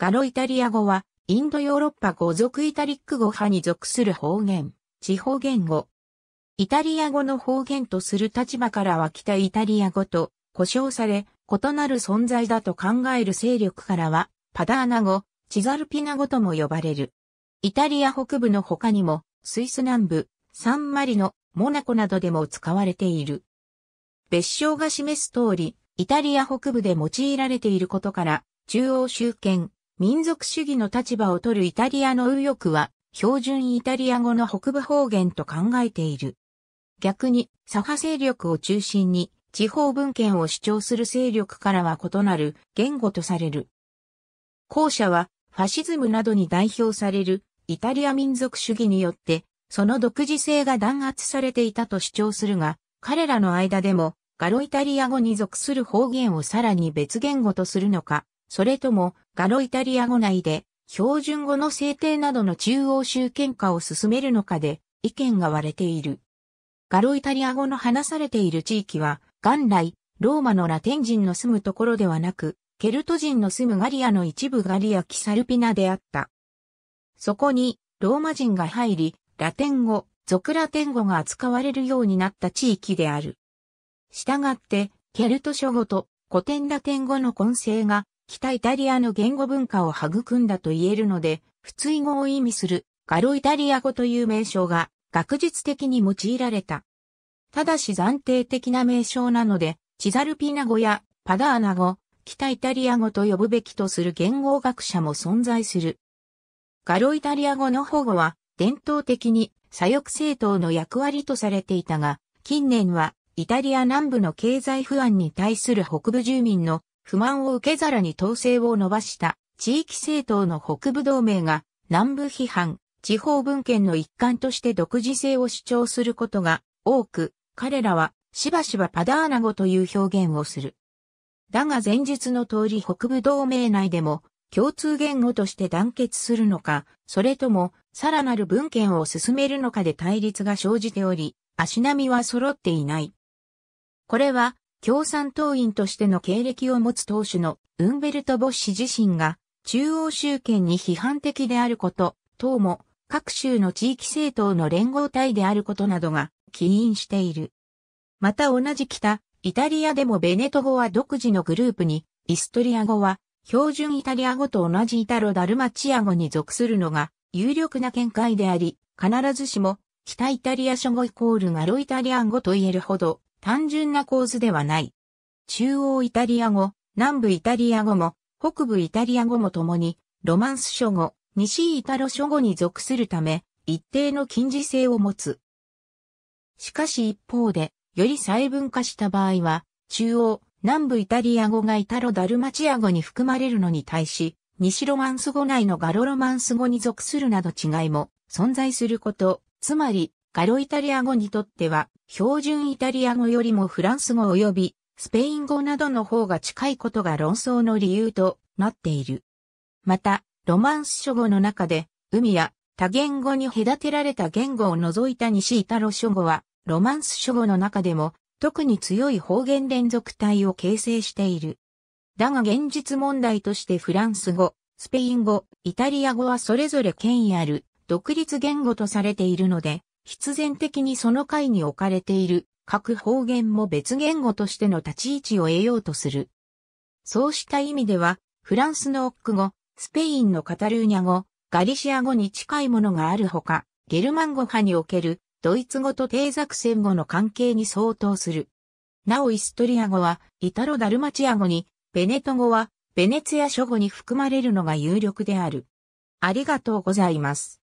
ガロイタリア語は、インドヨーロッパ語族イタリック語派に属する方言、地方言語。イタリア語の方言とする立場からは北イタリア語と、呼称され、異なる存在だと考える勢力からは、パダーナ語、チザルピナ語とも呼ばれる。イタリア北部の他にも、スイス南部、サンマリノ、モナコなどでも使われている。別称が示す通り、イタリア北部で用いられていることから、中央集権、民族主義の立場を取るイタリアの右翼は、標準イタリア語の北部方言と考えている。逆に、左派勢力を中心に、地方文献を主張する勢力からは異なる言語とされる。後者は、ファシズムなどに代表されるイタリア民族主義によって、その独自性が弾圧されていたと主張するが、彼らの間でも、ガロイタリア語に属する方言をさらに別言語とするのか、それともガロイタリア語内で、標準語の制定などの中央集権化を進めるのかで、意見が割れている。ガロイタリア語の話されている地域は、元来、ローマのラテン人の住むところではなく、ケルト人の住むガリアの一部ガリア・キサルピナであった。そこに、ローマ人が入り、ラテン語、俗ラテン語が扱われるようになった地域である。したがって、ケルト諸語と古典ラテン語の混成が北イタリアの言語文化を育んだと言えるので、不意語を意味するガロイタリア語という名称が学術的に用いられた。ただし暫定的な名称なので、チザルピナ語やパダーナ語、北イタリア語と呼ぶべきとする言語学者も存在する。ガロイタリア語の保護は伝統的に左翼政党の役割とされていたが、近年はイタリア南部の経済不安に対する北部住民の不満を受け皿に統制を伸ばした地域政党の北部同盟が南部批判、地方文献の一環として独自性を主張することが多く、彼らはしばしばパダーナ語という表現をする。だが前述の通り北部同盟内でも共通言語として団結するのか、それともさらなる文献を進めるのかで対立が生じており、足並みは揃っていない。これは共産党員としての経歴を持つ党首のウンベルト・ボッシ自身が中央集権に批判的であること、党も各州の地域政党の連合体であることなどが起因している。また同じ北、イタリアでもベネト語は独自のグループに、イストリア語は標準イタリア語と同じイタロ・ダルマチア語に属するのが有力な見解であり、必ずしも北イタリア諸語イコールガロイタリアン語と言えるほど単純な構図ではない。中央イタリア語、南部イタリア語も、北部イタリア語もともに、ロマンス諸語、西イタロ諸語に属するため、一定の近似性を持つ。しかし一方で、より細分化した場合は、中央、南部イタリア語がイタロ・ダルマチア語に含まれるのに対し、西ロマンス語内のガロロマンス語に属するなど違いも存在すること、つまりガロイタリア語にとっては、標準イタリア語よりもフランス語及びスペイン語などの方が近いことが論争の理由となっている。また、ロマンス諸語の中で、海や多言語に隔てられた言語を除いた西イタロ書語は、ロマンス諸語の中でも、特に強い方言連続体を形成している。だが現実問題としてフランス語、スペイン語、イタリア語はそれぞれ権威ある独立言語とされているので、必然的にその階に置かれている各方言も別言語としての立ち位置を得ようとする。そうした意味では、フランスのオック語、スペインのカタルーニャ語、ガリシア語に近いものがあるほか、ゲルマン語派におけるドイツ語と低作戦語の関係に相当する。なおイストリア語はイタロ・ダルマチア語に、ベネト語はベネツィア諸語に含まれるのが有力である。ありがとうございます。